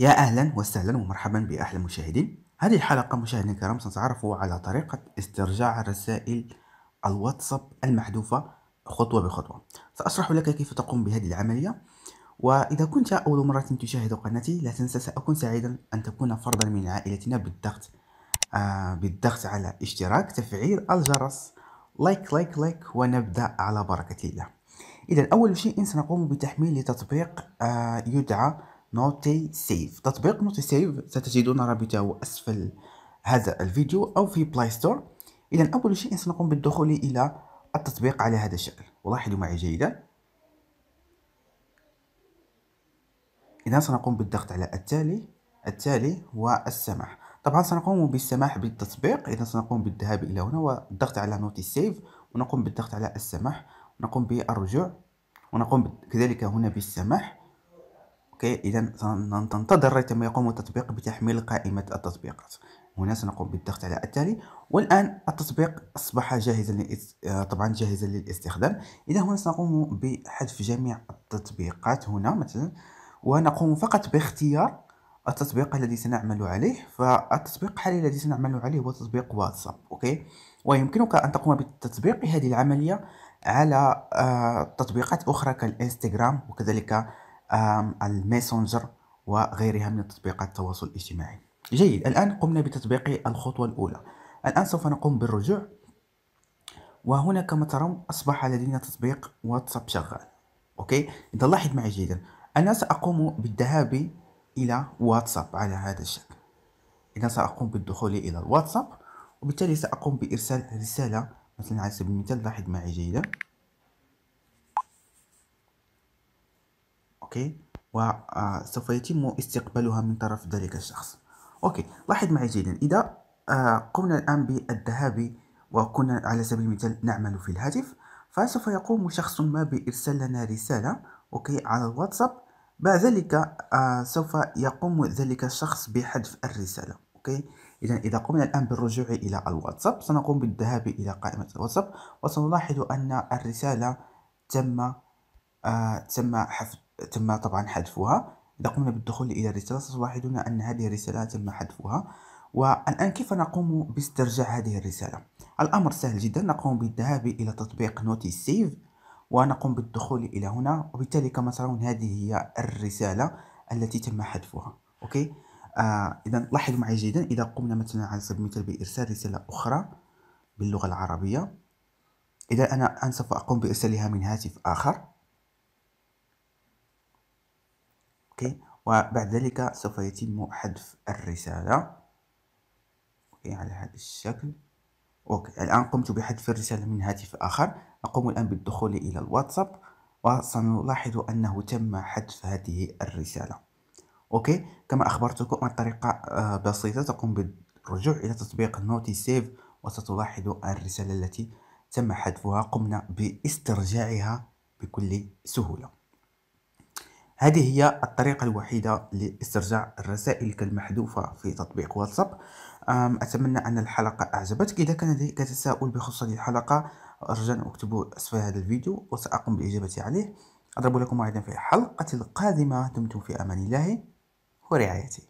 يا أهلا وسهلا ومرحبا بأحلى المشاهدين هذه الحلقة مشاهدينا الكرام سنتعرف على طريقة استرجاع الرسائل الواتساب المحذوفة خطوة بخطوة سأشرح لك كيف تقوم بهذه العملية وإذا كنت أول مرة تشاهد قناتي لا تنسى سأكون سعيدا أن تكون فردا من عائلتنا بالضغط آه بالضغط على اشتراك تفعيل الجرس لايك لايك لايك ونبدأ على بركة الله إذا أول شيء سنقوم بتحميل تطبيق آه يدعى نوتي سيف تطبيق نوتي سيف ستجدون رابطه أسفل هذا الفيديو أو في بلاي ستور إذا أول شيء سنقوم بالدخول إلى التطبيق على هذا الشكل ولاحظوا معي جيدا إذا سنقوم بالضغط على التالي التالي والسماح طبعا سنقوم بالسماح بالتطبيق إذا سنقوم بالذهاب إلى هنا والضغط على نوتي سيف ونقوم بالضغط على السماح ونقوم بالرجوع ونقوم كذلك هنا بالسماح اوكي اذا سننتظر ريتم يقوم التطبيق بتحميل قائمه التطبيقات هنا سنقوم بالضغط على التالي والان التطبيق اصبح جاهزا آه، طبعا جاهزا للاستخدام اذا هنا سنقوم بحذف جميع التطبيقات هنا مثلا ونقوم فقط باختيار التطبيق الذي سنعمل عليه فالتطبيق الحالي الذي سنعمل عليه هو تطبيق واتساب اوكي ويمكنك ان تقوم بتطبيق هذه العمليه على آه، تطبيقات اخرى كالانستغرام وكذلك الميسنجر وغيرها من تطبيقات التواصل الاجتماعي جيد الآن قمنا بتطبيق الخطوة الأولى الآن سوف نقوم بالرجوع وهنا كما ترون أصبح لدينا تطبيق واتساب شغال أوكي إذا لاحظ معي جيدا أنا سأقوم بالذهاب إلى واتساب على هذا الشكل إذا سأقوم بالدخول إلى الواتساب وبالتالي سأقوم بإرسال رسالة مثلا على سبيل المثال لاحظ معي جيدا اوكي وسوف آه، يتم استقبالها من طرف ذلك الشخص اوكي لاحظ معي جيدا اذا آه، قمنا الان بالذهاب وكنا على سبيل المثال نعمل في الهاتف فسوف يقوم شخص ما بإرسال لنا رسالة أوكي على الواتساب بعد ذلك آه سوف يقوم ذلك الشخص بحذف الرسالة أوكي إذا إذا قمنا الآن بالرجوع إلى الواتساب سنقوم بالذهاب إلى قائمة الواتساب وسنلاحظ أن الرسالة تم آه تم حذف تم طبعا حذفها إذا قمنا بالدخول إلى الرسالة ستلاحظون أن هذه الرسالة تم حذفها والآن كيف نقوم باسترجاع هذه الرسالة؟ الأمر سهل جدا نقوم بالذهاب إلى تطبيق نوتي سيف ونقوم بالدخول إلى هنا وبالتالي كما ترون هذه هي الرسالة التي تم حذفها أوكي آه إذا لاحظوا معي جيدا إذا قمنا مثلا على سبيل المثال بإرسال رسالة أخرى باللغة العربية إذا أنا أنا سوف أقوم بإرسالها من هاتف آخر اوكي وبعد ذلك سوف يتم حذف الرسالة اوكي على هذا الشكل اوكي الان قمت بحذف الرسالة من هاتف اخر اقوم الان بالدخول الى الواتساب وسنلاحظ انه تم حذف هذه الرسالة اوكي كما اخبرتكم الطريقة آه، بسيطة تقوم بالرجوع الى تطبيق نوتي سيف وستلاحظ الرسالة التي تم حذفها قمنا باسترجاعها بكل سهولة هذه هي الطريقة الوحيدة لاسترجاع الرسائل المحذوفة في تطبيق واتساب أتمنى أن الحلقة أعجبتك إذا كان لديك تساؤل بخصوص الحلقة أن أكتبه أسفل هذا الفيديو وسأقوم بالإجابة عليه أضرب لكم موعدا في الحلقة القادمة دمتم في أمان الله ورعايته